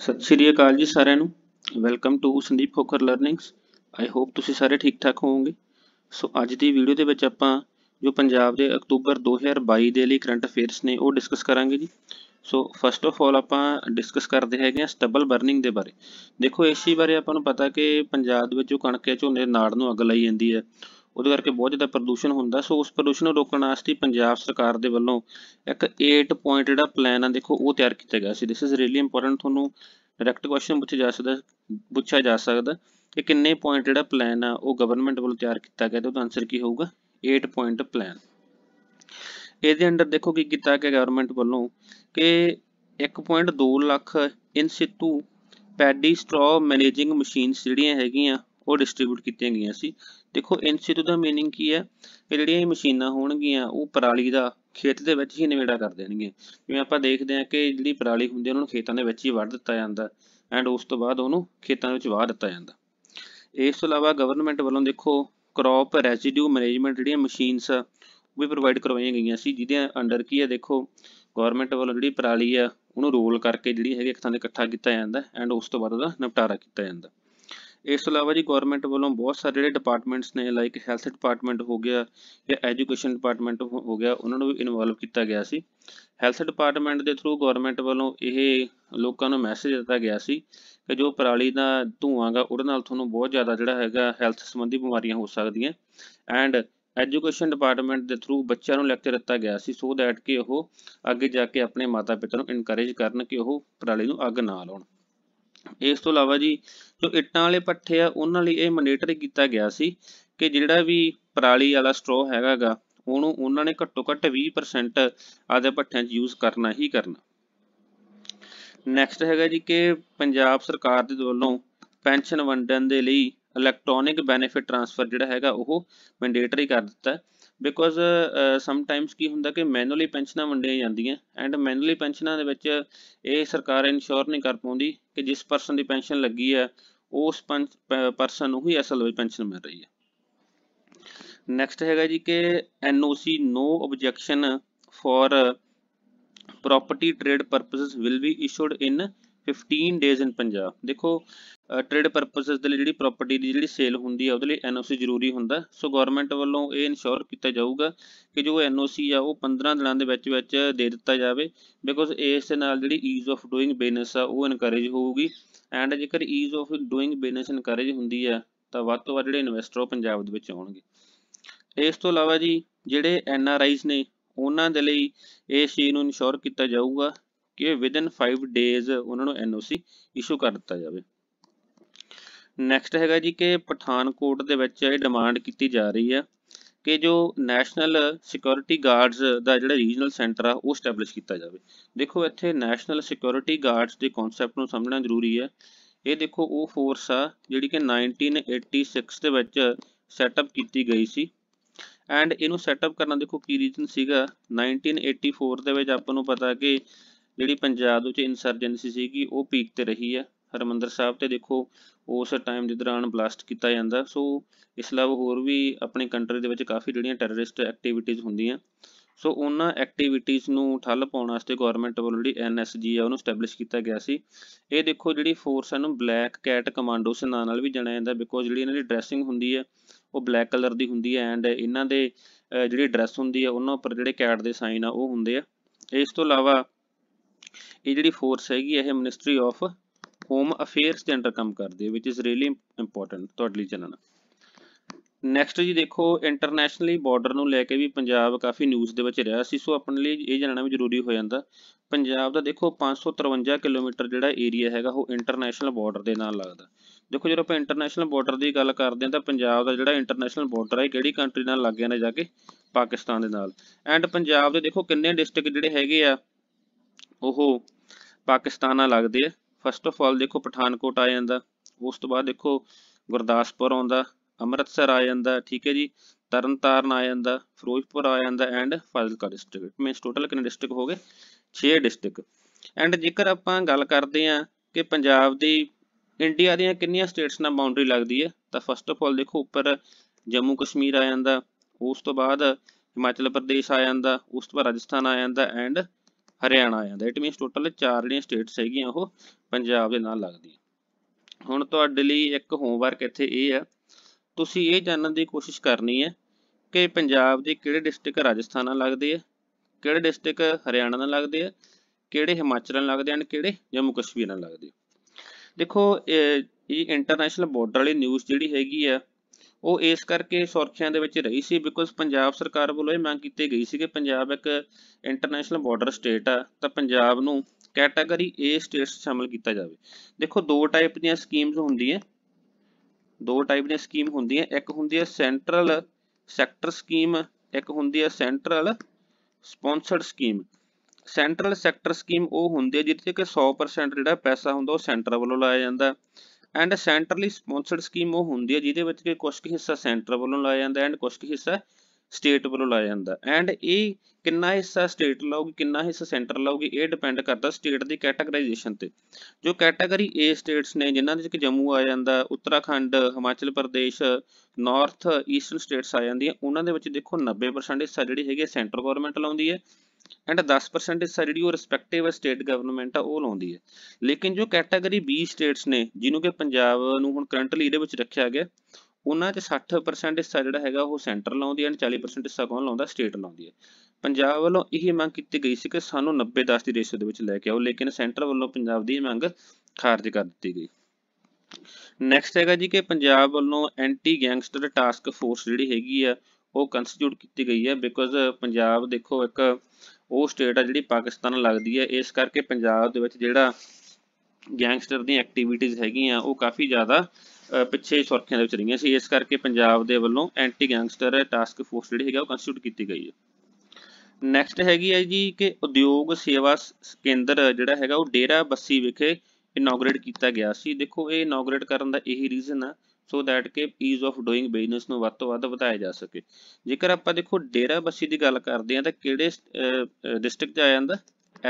ਸਤਿ ਸ਼੍ਰੀ ਅਕਾਲ ਜੀ ਸਾਰਿਆਂ ਨੂੰ ਵੈਲਕਮ ਟੂ ਸੰਦੀਪ ਫੋਕਰ ਲਰਨਿੰਗਸ ਆਈ ਹੋਪ ਤੁਸੀਂ ਸਾਰੇ ਠੀਕ ਠਾਕ ਹੋਵੋਗੇ ਸੋ ਅੱਜ ਦੀ ਵੀਡੀਓ ਦੇ ਵਿੱਚ ਆਪਾਂ ਜੋ ਪੰਜਾਬ ਦੇ ਅਕਤੂਬਰ 2022 ਦੇ ਲਈ ਕਰੰਟ ਅਫੇਅਰਸ ਨੇ ਉਹ ਡਿਸਕਸ ਕਰਾਂਗੇ ਜੀ ਸੋ ਫਸਟ ਆਫ ਆਲ ਆਪਾਂ ਡਿਸਕਸ ਕਰਦੇ ਹੈਗੇ ਆ ਸਟਬਲ ਬਰਨਿੰਗ ਦੇ ਬਾਰੇ ਦੇਖੋ ਇਸੇ ਬਾਰੇ ਆਪਾਂ ਨੂੰ ਪਤਾ ਕਿ ਪੰਜਾਬ ਦੇ ਵਿੱਚ ਜੋ ਕਣਕ ਹੈ ਝੋਨੇ ਨਾੜ ਨੂੰ ਅੱਗ ਲਾਈ ਜਾਂਦੀ ਹੈ ਉਹਦੇ ਕਰਕੇ ਬਹੁਤ ਜ਼ਿਆਦਾ ਪ੍ਰਦੂਸ਼ਣ ਹੁੰਦਾ ਸੋ ਉਸ ਪ੍ਰਦੂਸ਼ਣ ਨੂੰ ਰੋਕਣ ਵਾਸਤੇ ਪੰਜਾਬ ਸਰਕਾਰ ਦੇ ਵੱਲੋਂ ਇੱਕ 8 ਪੁਆਇੰਟ ਜਿਹੜਾ ਪਲਾਨ ਆ ਦੇਖੋ ਉਹ ਤਿਆਰ ਕੀਤਾ ਗਿਆ ਸੀ ਥਿਸ ਇਜ਼ ਰੀਲੀ ਇੰਪੋਰਟੈਂਟ ਤੁਹਾਨੂੰ ਡਾਇਰੈਕਟ ਕੁਐਸਚਨ ਪੁੱਛਿਆ ਜਾ ਸਕਦਾ ਪੁੱਛਿਆ ਜਾ ਸਕਦਾ ਕਿ ਕਿੰਨੇ ਪੁਆਇੰਟ ਜਿਹੜਾ ਪਲਾਨ ਆ ਉਹ ਗਵਰਨਮੈਂਟ ਵੱਲੋਂ ਤਿਆਰ ਕੀਤਾ ਗਿਆ ਤੇ ਉਹਦਾ ਆਨਸਰ ਕੀ ਹੋਊਗਾ 8 ਪੁਆਇੰਟ ਪਲਾਨ ਇਹਦੇ ਅੰਦਰ ਦੇਖੋ ਕੀ ਕੀਤਾ ਗਿਆ ਗਵਰਨਮੈਂਟ ਵੱਲੋਂ ਕਿ 1.2 lakh in situ paddy straw managing machines ਜਿਹੜੀਆਂ ਹੈਗੀਆਂ ਉਹ ਡਿਸਟ੍ਰੀਬਿਊਟ ਕੀਤੀਆਂ ਗਈਆਂ ਸੀ ਦੇਖੋ ਇਨਸੀਟੂ ਦਾ मीनिंग ਕੀ ਹੈ ਇਹ ਜਿਹੜੀਆਂ ਇਹ ਮਸ਼ੀਨਾਂ ਹੋਣਗੀਆਂ ਉਹ ਪਰਾਲੀ ਦਾ ਖੇਤ ਦੇ ਵਿੱਚ ਹੀ ਨਿਵੇੜਾ ਕਰ ਦੇਣਗੇ ਜਿਵੇਂ ਆਪਾਂ ਦੇਖਦੇ ਹਾਂ ਕਿ ਜਿਹੜੀ ਪਰਾਲੀ ਹੁੰਦੀ ਉਹਨਾਂ ਨੂੰ ਖੇਤਾਂ ਦੇ ਵਿੱਚ ਹੀ ਵੜ ਦਿੱਤਾ ਜਾਂਦਾ ਐਂਡ ਉਸ ਤੋਂ ਬਾਅਦ ਉਹਨੂੰ ਖੇਤਾਂ ਵਿੱਚ ਵਾਹ ਦਿੱਤਾ ਜਾਂਦਾ ਇਸ ਤੋਂ ਇਲਾਵਾ ਗਵਰਨਮੈਂਟ ਵੱਲੋਂ ਦੇਖੋ ਕ੍ਰੌਪ ਰੈਜ਼ੀਡਿਊ ਮੈਨੇਜਮੈਂਟ ਜਿਹੜੀਆਂ ਮਸ਼ੀਨਸ ਆ ਉਹ ਵੀ ਪ੍ਰੋਵਾਈਡ ਕਰਵਾਈਆਂ ਗਈਆਂ ਸੀ ਜਿਹਦੇ ਅੰਡਰ ਕੀ ਹੈ ਦੇਖੋ ਗਵਰਨਮੈਂਟ ਵੱਲੋਂ ਜਿਹੜੀ ਪਰਾਲੀ ਆ ਉਹਨੂੰ ਰੋਲ ਕਰਕੇ ਜਿਹੜੀ ਹੈਗੀ ਇੱਕ ਥਾਂ ਤੇ ਇਕੱਠਾ ਕੀਤਾ ਜਾਂਦਾ ਐਂਡ ਉਸ ਤੋਂ ਬਾਅਦ ਉਹਦਾ ਨਿਪਟਾਰਾ ਕੀਤਾ ਜਾਂਦਾ ਇਸ ਤੋਂ ਇਲਾਵਾ ਜੀ ਗਵਰਨਮੈਂਟ ਵੱਲੋਂ ਬਹੁਤ ਸਾਰੇ ਜਿਹੜੇ ਡਿਪਾਰਟਮੈਂਟਸ ਨੇ ਲਾਈਕ ਹੈਲਥ ਡਿਪਾਰਟਮੈਂਟ ਹੋ ਗਿਆ ਜਾਂ ਐਜੂਕੇਸ਼ਨ ਡਿਪਾਰਟਮੈਂਟ ਹੋ ਗਿਆ ਉਹਨਾਂ ਨੂੰ ਵੀ ਇਨਵੋਲਵ ਕੀਤਾ ਗਿਆ ਸੀ ਹੈਲਥ ਡਿਪਾਰਟਮੈਂਟ ਦੇ ਥਰੂ ਗਵਰਨਮੈਂਟ ਵੱਲੋਂ ਇਹ ਲੋਕਾਂ ਨੂੰ ਮੈਸੇਜ ਦਿੱਤਾ ਗਿਆ ਸੀ ਕਿ ਜੋ ਪਰਾਲੀ ਦਾ ਧੂਆਂਗਾ ਉਹਦੇ ਨਾਲ ਤੁਹਾਨੂੰ ਬਹੁਤ ਜ਼ਿਆਦਾ ਜਿਹੜਾ ਹੈਗਾ ਹੈਲਥ ਸੰਬੰਧੀ ਬਿਮਾਰੀਆਂ ਹੋ ਸਕਦੀਆਂ ਐਂਡ ਐਜੂਕੇਸ਼ਨ ਡਿਪਾਰਟਮੈਂਟ ਦੇ ਥਰੂ ਬੱਚਿਆਂ ਨੂੰ ਲੈਕਚਰ ਦਿੱਤਾ ਗਿਆ ਸੀ ਸੋ ਦੈਟ ਕਿ ਉਹ ਅੱਗੇ ਜਾ ਕੇ ਆਪਣੇ ਮਾਤਾ ਪਿਤਾ ਨੂੰ ਇਨਕਰੇਜ ਕਰਨ ਕਿ ਉਹ ਪਰਾਲੀ ਨੂੰ ਅੱਗ ਨਾ ਲਾਉਣ ਇਸ ਤੋਂ ਇਲਾਵਾ ਜੀ ਜੋ ਇੱਟਾਂ ਵਾਲੇ ਪੱਠੇ ਆ ਉਹਨਾਂ ਲਈ ਇਹ ਮੈਂਡੇਟਰੀ ਕੀਤਾ ਗਿਆ ਸੀ ਕਿ ਜਿਹੜਾ ਵੀ ਪਰਾਲੀ ਵਾਲਾ ਸਟ੍ਰੋ ਹੈਗਾਗਾ ਉਹਨੂੰ ਉਹਨਾਂ ਨੇ ਘੱਟੋ ਘੱਟ 20% ਆਦੇ ਪੱਠਿਆਂ 'ਚ ਯੂਜ਼ ਕਰਨਾ ਹੀ ਕਰਨਾ ਨੈਕਸਟ ਹੈਗਾ ਜੀ ਕਿ ਪੰਜਾਬ ਸਰਕਾਰ ਦੇ ਵੱਲੋਂ ਪੈਨਸ਼ਨ ਵੰਡਣ ਦੇ ਲਈ ਇਲੈਕਟ੍ਰੋਨਿਕ ਬੈਨੀਫਿਟ ਟ੍ਰਾਂਸਫਰ ਜਿਹੜਾ ਹੈਗਾ ਉਹ ਮੈਂਡੇਟਰੀ ਕਰ ਦਿੱਤਾ ਬਿਕੋਜ਼ ਸਮ ਟਾਈਮਸ ਕੀ ਹੁੰਦਾ ਕਿ ਮੈਨੂਅਲੀ ਪੈਨਸ਼ਨਾਂ ਵੰਡੀਆਂ ਜਾਂਦੀਆਂ ਐਂਡ ਮੈਨੂਅਲੀ ਪੈਨਸ਼ਨਾਂ ਦੇ ਵਿੱਚ ਇਹ ਸਰਕਾਰ ਇਨਸ਼ੋਰ ਨਹੀਂ ਕਰ ਪਾਉਂਦੀ ਕਿ ਜਿਸ ਪਰਸਨ ਦੀ ਪੈਨਸ਼ਨ ਲੱਗੀ ਹੈ ਉਸ ਪਰਸਨ ਨੂੰ ਹੀ ਅਸਲ ਵਿੱਚ ਪੈਨਸ਼ਨ ਮਿਲ ਰਹੀ ਹੈ ਨੈਕਸਟ ਹੈਗਾ ਜੀ ਕਿ NOC no objection for property trade purposes will be issued in 15 days in Punjab ਦੇਖੋ ਟ੍ਰੇਡ ਪਰਪਸਸ ਦੇ ਲਈ ਜਿਹੜੀ ਪ੍ਰਾਪਰਟੀ ਦੀ ਜਿਹੜੀ ਸੇਲ ਹੁੰਦੀ ਆ ਉਹਦੇ ਲਈ ਐਨਓਸੀ ਜ਼ਰੂਰੀ ਹੁੰਦਾ ਸੋ ਗਵਰਨਮੈਂਟ ਵੱਲੋਂ ਇਹ ਇਨਸ਼ੋਰ ਕੀਤਾ ਜਾਊਗਾ ਕਿ ਜੋ ਐਨਓਸੀ ਆ ਉਹ 15 ਦਿਨਾਂ ਦੇ ਵਿੱਚ ਵਿੱਚ ਦੇ ਦਿੱਤਾ ਜਾਵੇ ਬਿਕੋਜ਼ ਇਸ ਦੇ ਨਾਲ ਜਿਹੜੀ ਈਜ਼ ਆਫ ਡੂਇੰਗ ਬਿਜ਼ਨਸ ਆ ਉਹ ਇਨਕਰੇਜ ਹੋਊਗੀ ਐਂਡ ਜੇਕਰ ease of doing business increase ਹੁੰਦੀ ਆ ਤਾਂ ਵੱਧ ਤੋਂ ਵੱਧ ਜਿਹੜੇ ਇਨਵੈਸਟਰ ਉਹ ਪੰਜਾਬ ਦੇ ਵਿੱਚ ਆਉਣਗੇ ਇਸ ਤੋਂ ਇਲਾਵਾ ਜੀ ਜਿਹੜੇ ਐਨਆਰਆਈਸ ਨੇ ਉਹਨਾਂ ਦੇ ਲਈ ਇਹ ਸ਼ੀ ਨੂੰ ਇਨਸ਼ੋਰ ਕੀਤਾ ਜਾਊਗਾ ਕਿ ਵਿਦਨ 5 ਡੇਜ਼ ਉਹਨਾਂ ਨੂੰ ਐਨਓਸੀ ਇਸ਼ੂ ਕਰ ਦਿੱਤਾ ਜਾਵੇ ਨੈਕਸਟ ਹੈਗਾ ਜੀ ਕਿ ਪਠਾਨਕੋਟ ਦੇ ਵਿੱਚ ਇਹ ਡਿਮਾਂਡ ਕੀਤੀ ਜਾ ਰਹੀ ਆ ਕਿ ਜੋ ਨੈਸ਼ਨਲ ਸਿਕਿਉਰਿਟੀ ਗਾਰਡਸ ਦਾ ਜਿਹੜਾ ਰੀਜਨਲ ਸੈਂਟਰ ਆ ਉਹ ਸਟੈਬਲਿਸ਼ ਕੀਤਾ ਜਾਵੇ ਦੇਖੋ ਇੱਥੇ ਨੈਸ਼ਨਲ ਸਿਕਿਉਰਿਟੀ ਗਾਰਡਸ ਦੇ ਕਨਸੈਪਟ ਨੂੰ ਸਮਝਣਾ ਜ਼ਰੂਰੀ ਹੈ ਇਹ ਦੇਖੋ ਉਹ ਫੋਰਸ ਆ ਜਿਹੜੀ ਕਿ 1986 ਦੇ ਵਿੱਚ ਸੈਟਅਪ ਕੀਤੀ ਗਈ ਸੀ ਐਂਡ ਇਹਨੂੰ ਸੈਟਅਪ ਕਰਨਾ ਦੇਖੋ ਕੀ ਰੀਜਨ ਸੀਗਾ 1984 ਦੇ ਵਿੱਚ ਆਪਾਂ ਨੂੰ ਪਤਾ ਕਿ ਜਿਹੜੀ ਪੰਜਾਬ ਵਿੱਚ ਇਨਸਰਜੈਂਸੀ ਸੀਗੀ ਉਹ ਪੀਕ ਤੇ ਰਹੀ ਆ ਹਰਿਮੰਦਰ ਸਾਹਿਬ ਤੇ ਦੇਖੋ ਉਸ ਟਾਈਮ ਦੇ ਦੌਰਾਨ ਬਲਾਸਟ ਕੀਤਾ ਜਾਂਦਾ ਸੋ ਇਸ ਲਾਭ ਹੋਰ ਵੀ ਆਪਣੀ ਕੰਟਰੀ ਦੇ ਵਿੱਚ ਕਾਫੀ ਜਿਹੜੀਆਂ ਟੈਰਰਿਸਟ ਐਕਟੀਵਿਟੀਜ਼ ਹੁੰਦੀਆਂ ਸੋ ਉਹਨਾਂ ਐਕਟੀਵਿਟੀਜ਼ ਨੂੰ ਠੱਲ ਪਾਉਣ ਵਾਸਤੇ ਗਵਰਨਮੈਂਟ ਵੱਲੋਂ ਜਿਹੜੀ ਐਨਐਸਜੀ ਆ ਉਹਨੂੰ ਸਟੈਬਲਿਸ਼ ਕੀਤਾ ਗਿਆ ਸੀ ਇਹ ਦੇਖੋ ਜਿਹੜੀ ਫੋਰਸ ਹੈ ਨੂੰ ਬਲੈਕ ਕੈਟ ਕਮਾਂਡੋਸ ਨਾਂ ਨਾਲ ਵੀ ਜਾਣਿਆ ਜਾਂਦਾ ਬਿਕੋਜ਼ ਜਿਹੜੀ ਇਹਨਾਂ ਦੀ ਡਰੈਸਿੰਗ ਹੁੰਦੀ ਹੈ ਉਹ ਬਲੈਕ ਕਲਰ ਦੀ ਹੁੰਦੀ ਹੈ ਐਂਡ ਇਹਨਾਂ ਦੇ ਜਿਹੜੀ ਡਰੈਸ ਹੁੰਦੀ ਹੈ ਉਹਨਾਂ ਉੱਪਰ ਜਿਹੜੇ ਕੈਟ ਦੇ ਸਾਈਨ ਆ ਉਹ ਹੁੰਦੇ ਆ ਇਸ ਤੋਂ ਇਲਾਵਾ ਇਹ ਜਿਹੜੀ ਫੋਰਸ ਹੈਗੀ ਇਹ ਮਿਨਿਸਟਰੀ ਆਫ ਹੋਮ ਅਫੇਅਰਸ ਦੇ ਅੰਡਰ ਕੰਮ ਕਰਦੇ ਵਿਚ ਇਜ਼ ਰੀਲੀ ਇੰਪੋਰਟੈਂਟ ਤੁਹਾਡੇ ਲਈ ਜਾਨਣਾ ਨੈਕਸਟ ਜੀ ਦੇਖੋ ਇੰਟਰਨੈਸ਼ਨਲੀ ਬਾਰਡਰ ਨੂੰ ਲੈ ਕੇ ਵੀ ਪੰਜਾਬ ਕਾਫੀ ਨਿਊਜ਼ ਦੇ ਵਿੱਚ ਰਿਹਾ ਸੀ ਸੋ ਆਪਣੇ ਲਈ ਇਹ ਜਾਨਣਾ ਵੀ ਜ਼ਰੂਰੀ ਹੋ ਜਾਂਦਾ ਪੰਜਾਬ ਦਾ ਦੇਖੋ 553 ਕਿਲੋਮੀਟਰ ਜਿਹੜਾ ਏਰੀਆ ਹੈਗਾ ਉਹ ਇੰਟਰਨੈਸ਼ਨਲ ਬਾਰਡਰ ਦੇ ਨਾਲ ਲੱਗਦਾ ਦੇਖੋ ਜਦੋਂ ਆਪਾਂ ਇੰਟਰਨੈਸ਼ਨਲ ਬਾਰਡਰ ਦੀ ਗੱਲ ਕਰਦੇ ਹਾਂ ਤਾਂ ਪੰਜਾਬ ਦਾ ਜਿਹੜਾ ਇੰਟਰਨੈਸ਼ਨਲ ਬਾਰਡਰ ਹੈ ਕਿਹੜੀ ਕੰਟਰੀ ਨਾਲ ਲੱਗ ਗਿਆ ਨੇ ਜਾ ਕੇ ਪਾਕਿਸਤਾਨ ਦੇ ਨਾਲ ਐਂਡ ਪੰਜਾਬ ਦੇ ਦੇਖੋ ਕਿੰਨੇ ਡਿਸਟ੍ਰਿਕਟ ਜਿਹੜੇ ਹੈਗੇ ਆ ਉਹ ਪਾਕਿਸਤਾਨ ਨਾਲ ਲੱਗਦੇ ਆ ਫਸਟ ਆਫ ਆਲ ਦੇਖੋ ਪਠਾਨਕੋਟ ਆ ਜਾਂਦਾ ਉਸ ਤੋਂ ਬਾਅਦ ਦੇਖੋ ਗੁਰਦਾਸਪੁਰ ਆਉਂਦਾ ਅੰਮ੍ਰਿਤਸਰ ਆ ਜਾਂਦਾ ਠੀਕ ਹੈ ਜੀ ਤਰਨਤਾਰਨ ਆ ਜਾਂਦਾ ਫਿਰੋਜ਼ਪੁਰ ਆ ਜਾਂਦਾ and Fazilka district means total ਕਿੰਨੇ ਡਿਸਟ੍ਰਿਕਟ ਹੋ ਗਏ 6 ਡਿਸਟ੍ਰਿਕਟ ਐਂਡ ਜੇਕਰ ਆਪਾਂ ਗੱਲ ਕਰਦੇ ਆ ਕਿ ਪੰਜਾਬ ਦੀ ਇੰਡੀਆ ਦੀਆਂ ਕਿੰਨੀਆਂ ਸਟੇਟਸ ਨਾਲ ਬਾਉਂਡਰੀ ਲੱਗਦੀ ਹੈ ਤਾਂ ਫਸਟ ਆਫ ਆਲ ਦੇਖੋ ਉੱਪਰ ਜੰਮੂ ਕਸ਼ਮੀਰ ਆ ਜਾਂਦਾ ਉਸ ਤੋਂ ਬਾਅਦ ਹਿਮਾਚਲ ਪ੍ਰਦੇਸ਼ ਆ ਜਾਂਦਾ ਉਸ ਤੋਂ ਬਾਅਦ ਰਾਜਸਥਾਨ ਆ ਜਾਂਦਾ ਐਂਡ ਹਰਿਆਣਾ ਆ ਜਾਂਦਾ ਇਟ ਮੀਨਸ ਟੋਟਲ ਚਾਰ ਜਿਹੜੀਆਂ ਸਟੇਟਸ ਹੈਗੀਆਂ ਉਹ ਪੰਜਾਬ ਦੇ ਨਾਲ ਲੱਗਦੀਆਂ ਹੁਣ ਤੁਹਾਡੇ ਲਈ ਇੱਕ ਹੋਮਵਰਕ ਇੱਥੇ ਇਹ ਆ ਤੁਸੀਂ ਇਹ ਜਾਣਨ ਦੀ ਕੋਸ਼ਿਸ਼ ਕਰਨੀ ਹੈ ਕਿ ਪੰਜਾਬ ਦੇ ਕਿਹੜੇ ਡਿਸਟ੍ਰਿਕਟ ਰਾਜਸਥਾਨ ਨਾਲ ਲੱਗਦੇ ਆ ਕਿਹੜੇ ਡਿਸਟ੍ਰਿਕਟ ਹਰਿਆਣਾ ਨਾਲ ਲੱਗਦੇ ਆ ਕਿਹੜੇ ਹਿਮਾਚਲ ਨਾਲ ਲੱਗਦੇ ਹਨ ਕਿਹੜੇ ਜੰਮੂ ਕਸ਼ਮੀਰ ਨਾਲ ਲੱਗਦੇ ਦੇਖੋ ਇਹ ਇੰਟਰਨੈਸ਼ਨਲ ਬਾਰਡਰ ਵਾਲੀ ਨਿਊਜ਼ ਜਿਹੜੀ ਹੈਗੀ ਆ ਉਹ ਇਸ ਕਰਕੇ ਸੁਰੱਖਿਆ ਦੇ ਵਿੱਚ ਰਹੀ ਸੀ ਬਿਕੋਜ਼ ਪੰਜਾਬ ਸਰਕਾਰ ਵੱਲੋਂ ਇਹ ਮੰਗ ਕੀਤੀ ਗਈ ਸੀ ਕਿ ਪੰਜਾਬ ਇੱਕ ਇੰਟਰਨੈਸ਼ਨਲ ਬਾਰਡਰ ਸਟੇਟ ਆ ਤਾਂ ਪੰਜਾਬ ਨੂੰ ਕੈਟਾਗਰੀ A ਸਟੇਟਸ ਸ਼ਾਮਲ ਕੀਤਾ ਜਾਵੇ ਦੇਖੋ ਦੋ ਟਾਈਪ ਦੀਆਂ ਸਕੀਮਸ ਹੁੰਦੀਆਂ ਦੋ ਟਾਈਪ ਦੀਆਂ ਸਕੀਮ ਹੁੰਦੀਆਂ ਇੱਕ ਹੁੰਦੀ ਹੈ ਸੈਂਟਰਲ ਸੈਕਟਰ ਸਕੀਮ ਇੱਕ ਹੁੰਦੀ ਹੈ central sponsored scheme central sector scheme ਉਹ ਹੁੰਦੀ ਹੈ ਜਿੱਥੇ ਕਿ 100% ਜਿਹੜਾ ਪੈਸਾ ਹੁੰਦਾ ਉਹ ਸੈਂਟਰ ਵੱਲੋਂ ਲਾਇਆ ਜਾਂਦਾ ਐਂਡ ਸੈਂਟਰਲੀ ਸਪਾਂਸਰਡ ਸਕੀਮ ਉਹ ਹੁੰਦੀ ਹੈ ਜਿਹਦੇ ਵਿੱਚ ਕਿ ਕੁਝ ਕੁ ਹਿੱਸਾ ਸੈਂਟਰ ਵੱਲੋਂ ਲਾਇਆ ਜਾਂਦਾ ਐਂਡ ਕੁਝ ਕੁ ਹਿੱਸਾ ਸਟੇਟ ਵੱਲੋਂ ਲਾਇਆ ਜਾਂਦਾ ਐਂਡ ਇਹ ਕਿੰਨਾ ਹਿੱਸਾ ਸਟੇਟ ਲਾਊਗੀ ਕਿੰਨਾ ਹਿੱਸਾ ਸੈਂਟਰ ਲਾਊਗੀ ਇਹ ਡਿਪੈਂਡ ਕਰਦਾ ਸਟੇਟ ਦੀ ਕੈਟਾਗਰਾਈਜੇਸ਼ਨ ਤੇ ਜੋ ਕੈਟਾਗਰੀ A ਸਟੇਟਸ ਨੇ ਜਿਨ੍ਹਾਂ ਦੇ ਵਿੱਚ ਜੰਮੂ ਆ ਜਾਂਦਾ Uttarakhand Himachal Pradesh north eastern states ਆ ਜਾਂਦੀਆਂ ਉਹਨਾਂ ਦੇ ਵਿੱਚ ਦੇਖੋ 90% ਹਿੱਸਾ ਜਿਹੜੀ ਹੈਗੀ ਸੈਂਟਰ ਗਵਰਨਮੈਂਟ ਲਾਉਂਦੀ ਹੈ ਐਂਡ 10% ਇਸ ਜਿਹੜੀ ਉਹ ਰਿਸਪੈਕਟਿਵ ਸਟੇਟ ਗਵਰਨਮੈਂਟ ਆ ਉਹ ਲਾਉਂਦੀ ਹੈ ਲੇਕਿਨ ਜੋ ਕੈਟਾਗਰੀ B ਸਟੇਟਸ ਨੇ ਜਿਹਨੂੰ ਕਿ ਪੰਜਾਬ ਨੂੰ ਹੁਣ ਕਰੰਟਲੀ ਇਹਦੇ ਵਿੱਚ ਰੱਖਿਆ ਗਿਆ ਉਹਨਾਂ 'ਚ 60% ਇਸ ਜਿਹੜਾ ਹੈਗਾ ਉਹ ਸੈਂਟਰ ਲਾਉਂਦੀ ਐਂਡ 40% ਹਿੱਸਾ ਕੌਣ ਲਾਉਂਦਾ ਸਟੇਟ ਲਾਉਂਦੀ ਹੈ ਪੰਜਾਬ ਵੱਲੋਂ ਇਹੀ ਮੰਗ ਕੀਤੀ ਗਈ ਸੀ ਕਿ ਸਾਨੂੰ 90-10 ਦੀ ਰੇਸ਼ੋ ਦੇ ਵਿੱਚ ਲੈ ਕੇ ਆਓ ਲੇਕਿਨ ਸੈਂਟਰ ਵੱਲੋਂ ਪੰਜਾਬ ਦੀ ਮੰਗ ਖਾਰਜ ਕਰ ਦਿੱਤੀ ਗਈ ਨੈਕਸਟ ਹੈਗਾ ਜੀ ਕਿ ਪੰਜਾਬ ਵੱਲੋਂ ਐਂਟੀ ਗੈਂਗਸਟਰ ਟਾਸਕ ਫੋਰਸ ਜਿਹੜੀ ਹੈਗੀ ਆ ਉਹ ਕਨਸਟੀਟਿਊਟ ਕੀਤੀ ਗਈ ਹੈ ਬਿਕੋਜ਼ ਪੰਜਾਬ ਦੇਖੋ ਇੱਕ ਉਹ ਸਟੇਟ ਆ ਜਿਹੜੀ ਪਾਕਿਸਤਾਨ ਨਾਲ ਲੱਗਦੀ ਹੈ ਇਸ ਕਰਕੇ ਪੰਜਾਬ ਦੇ ਵਿੱਚ ਜਿਹੜਾ ਗੈਂਗਸਟਰ ਦੀ ਐਕਟੀਵਿਟੀਜ਼ ਹੈਗੀਆਂ ਉਹ ਕਾਫੀ ਜ਼ਿਆਦਾ ਪਿੱਛੇ ਸੁਰਖੀਆਂ ਦੇ ਵਿੱਚ ਰਹੀਆਂ ਸੀ ਇਸ ਕਰਕੇ ਪੰਜਾਬ ਦੇ ਵੱਲੋਂ ਐਂਟੀ ਗੈਂਗਸਟਰ ਟਾਸਕ ਫੋਰਸ ਜਿਹੜੀ ਹੈਗਾ ਉਹ ਕਨਸਟੀਟਿਊਟ ਕੀਤੀ ਗਈ ਹੈ ਨੈਕਸਟ ਹੈਗੀ ਹੈ ਜੀ ਕਿ ਉਦਯੋਗ ਸੇਵਾ ਕੇਂਦਰ ਜਿਹੜਾ ਹੈਗਾ ਉਹ ਡੇਰਾ ਬੱਸੀ ਵਿਖੇ ਇਨੋਗਰੇਟ ਕੀਤਾ ਗਿਆ ਸੀ ਦੇਖੋ ਇਹ ਇਨੋਗਰੇਟ ਕਰਨ ਦਾ ਇਹੀ ਰੀਜ਼ਨ ਆ ਸੋ ਥੈਟ ਕਿ ਈਜ਼ ਆਫ ਡੂਇੰਗ ਬਿਜ਼ਨਸ ਨੂੰ ਵੱਧ ਤੋਂ ਵੱਧ ਵਧਾਇਆ ਜਾ ਸਕੇ ਜੇਕਰ ਆਪਾਂ ਦੇਖੋ ਡੇਰਾ ਬੱਸੀ ਦੀ ਗੱਲ ਕਰਦੇ ਹਾਂ ਤਾਂ ਕਿਹੜੇ ਡਿਸਟ੍ਰਿਕਟ 'ਚ ਆ ਜਾਂਦਾ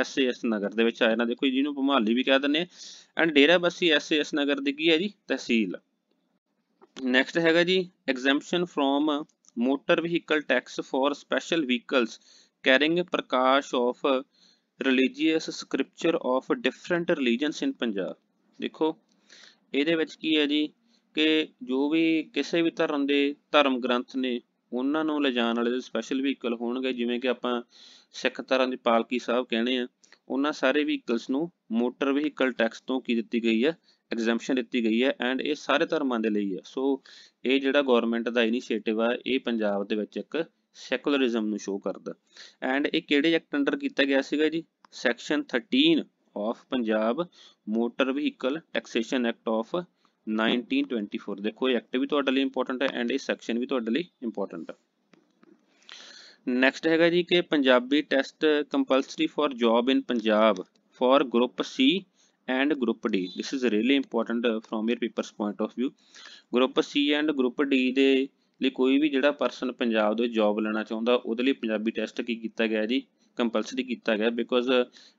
ਐਸਏਐਸ ਨਗਰ ਦੇ ਵਿੱਚ ਆ ਜਾਂਦਾ ਦੇਖੋ ਜਿਹਨੂੰ ਭਮਾਲੀ ਵੀ ਕਹਿ ਦਿੰਦੇ ਆ ਐਂਡ ਡੇਰਾ ਬੱਸੀ ਐਸਏਐਸ ਨਗਰ ਦੀ ਕੀ ਹੈ ਜੀ ਤਹਿਸੀਲ ਨੈਕਸਟ ਹੈਗਾ ਜੀ exemption from motor vehicle tax for special vehicles carrying Prakash of religious scripture of different religions in Punjab ਦੇਖੋ ਇਹਦੇ ਵਿੱਚ ਕੀ ਹੈ ਜੀ ਕਿ ਜੋ ਵੀ ਕਿਸੇ ਵੀ ਧਰਮ ਦੇ ਧਰਮ ਗ੍ਰੰਥ ਨੇ ਉਹਨਾਂ ਨੂੰ ਲਿਜਾਣ ਵਾਲੇ ਦੇ ਸਪੈਸ਼ਲ ਵਹੀਕਲ ਹੋਣਗੇ ਜਿਵੇਂ ਕਿ ਆਪਾਂ ਸਿੱਖ ਧਰਮ ਦੇ ਪਾਲਕੀ ਸਾਹਿਬ ਕਹਿੰਦੇ ਆ ਉਹਨਾਂ ਸਾਰੇ ਵਹੀਕਲਸ ਨੂੰ ਮੋਟਰ ਵਹੀਕਲ ਟੈਕਸ ਤੋਂ ਕੀ ਦਿੱਤੀ ਗਈ ਹੈ ਐਗਜ਼ੈਂਪਸ਼ਨ ਦਿੱਤੀ ਗਈ ਹੈ ਐਂਡ ਇਹ ਸਾਰੇ ਧਰਮਾਂ ਦੇ ਲਈ ਹੈ ਸੋ ਇਹ ਜਿਹੜਾ ਗਵਰਨਮੈਂਟ ਦਾ ਇਨੀਸ਼ੀਏਟਿਵ ਆ ਇਹ ਪੰਜਾਬ ਦੇ ਵਿੱਚ ਇੱਕ ਸੈਕੂਲਰਿਜ਼ਮ ਨੂੰ ਸ਼ੋਅ ਕਰਦਾ ਐਂਡ ਇਹ ਕਿਹੜੇ ਐਕਟ ਅੰਡਰ ਕੀਤਾ ਗਿਆ ਸੀਗਾ ਜੀ section 13 of Punjab motor vehicle taxation act of 1924 ਦੇਖੋ ਇਹ ਐਕਟ ਵੀ ਤੁਹਾਡੇ ਲਈ ਇੰਪੋਰਟੈਂਟ ਹੈ ਐਂਡ ਇਹ ਸੈਕਸ਼ਨ ਵੀ ਤੁਹਾਡੇ ਲਈ ਇੰਪੋਰਟੈਂਟ ਹੈ ਨੈਕਸਟ ਹੈਗਾ ਜੀ ਕਿ Punjabi test compulsory for job in Punjab for group C and group D this is really important from your papers point of view group C and group D ਦੇ ਲਈ ਕੋਈ ਵੀ ਜਿਹੜਾ ਪਰਸਨ ਪੰਜਾਬ ਦੇ ਜੌਬ ਲੈਣਾ ਚਾਹੁੰਦਾ ਉਹਦੇ ਲਈ ਪੰਜਾਬੀ ਟੈਸਟ ਕੀ ਕੀਤਾ ਗਿਆ ਜੀ ਕੰਪਲਸਰੀ ਕੀਤਾ ਗਿਆ ਬਿਕੋਜ਼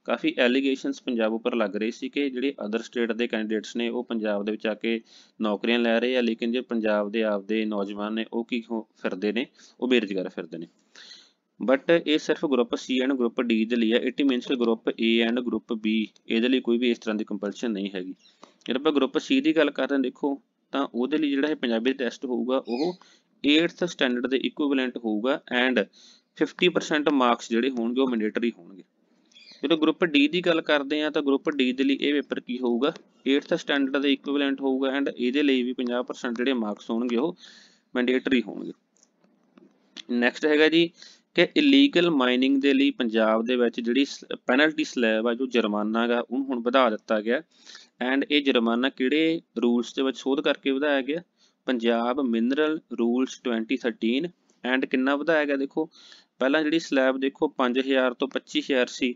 ਕਾਫੀ ਐਲੀਗੇਸ਼ਨਸ ਪੰਜਾਬ ਉੱਪਰ ਲੱਗ ਰਹੀ ਸੀ ਕਿ ਜਿਹੜੇ ਅਦਰ ਸਟੇਟ ਦੇ ਕੈਂਡੀਡੇਟਸ ਨੇ ਉਹ ਪੰਜਾਬ ਦੇ ਵਿੱਚ ਆ ਕੇ ਨੌਕਰੀਆਂ ਲੈ ਰਹੇ ਆ ਲੇਕਿਨ ਜੇ ਪੰਜਾਬ ਦੇ ਆਪਦੇ ਨੌਜਵਾਨ ਨੇ ਉਹ ਕੀ ਫਿਰਦੇ ਨੇ ਉਹ ਬੇਰੁਜ਼ਗਾਰ ਫਿਰਦੇ ਨੇ ਬਟ ਇਹ ਸਿਰਫ group C and group D ਦੇ ਲਈ ਹੈ it means group A and group B ਇਹਦੇ ਲਈ ਕੋਈ ਵੀ ਇਸ ਤਰ੍ਹਾਂ ਦੀ ਕੰਪਲਸ਼ਨ ਨਹੀਂ ਹੈਗੀ ਜੇ ਆਪਾਂ ਗਰੁੱਪ ਸੀ ਦੀ ਗੱਲ ਕਰਦੇ ਹਾਂ ਦੇਖੋ ਤਾਂ ਉਹਦੇ ਲਈ ਜਿਹੜਾ ਇਹ ਪੰਜਾਬੀ ਟੈਸਟ ਹੋਊਗਾ ਉਹ 8th ਸਟੈਂਡਰਡ ਦੇ ਇਕੁਇਵਲੈਂਟ ਹੋਊਗਾ ਐਂਡ 50% ਮਾਰਕਸ ਜਿਹੜੇ ਹੋਣਗੇ ਉਹ ਮੈਂਡੇਟਰੀ ਹੋਣਗੇ ਜਦੋਂ ਗਰੁੱਪ ਡੀ ਦੀ ਗੱਲ ਕਰਦੇ ਆ ਤਾਂ ਗਰੁੱਪ ਡੀ ਦੇ ਲਈ ਇਹ ਪੇਪਰ ਕੀ ਹੋਊਗਾ 8th ਸਟੈਂਡਰਡ ਦਾ ਇਕੁਇਵਲੈਂਟ ਹੋਊਗਾ ਐਂਡ ਇਹਦੇ ਲਈ ਵੀ 50% ਜਿਹੜੇ ਮਾਰਕਸ ਹੋਣਗੇ ਉਹ ਮੈਂਡੇਟਰੀ ਹੋਣਗੇ ਨੈਕਸਟ ਹੈਗਾ ਜੀ ਕਿ ਇਲੀਗਲ ਮਾਈਨਿੰਗ ਦੇ ਲਈ ਪੰਜਾਬ ਦੇ ਵਿੱਚ ਜਿਹੜੀ ਪੈਨਲਟੀ ਸਲੈਬ ਆ ਜੋ ਜੁਰਮਾਨਾ ਹੈਗਾ ਉਹਨੂੰ ਹੁਣ ਵਧਾ ਦਿੱਤਾ ਗਿਆ ਐਂਡ ਇਹ ਜੁਰਮਾਨਾ ਕਿਹੜੇ ਰੂਲਸ ਦੇ ਵਿੱਚ ਸੋਧ ਕਰਕੇ ਵਧਾਇਆ ਗਿਆ ਪੰਜਾਬ ਮਿਨਰਲ ਰੂਲਸ 2013 ਐਂਡ ਕਿੰਨਾ ਵਧਾਇਆ ਗਿਆ ਦੇਖੋ ਪਹਿਲਾਂ ਜਿਹੜੀ ਸਲੈਬ ਦੇਖੋ 5000 ਤੋਂ 25000 ਸੀ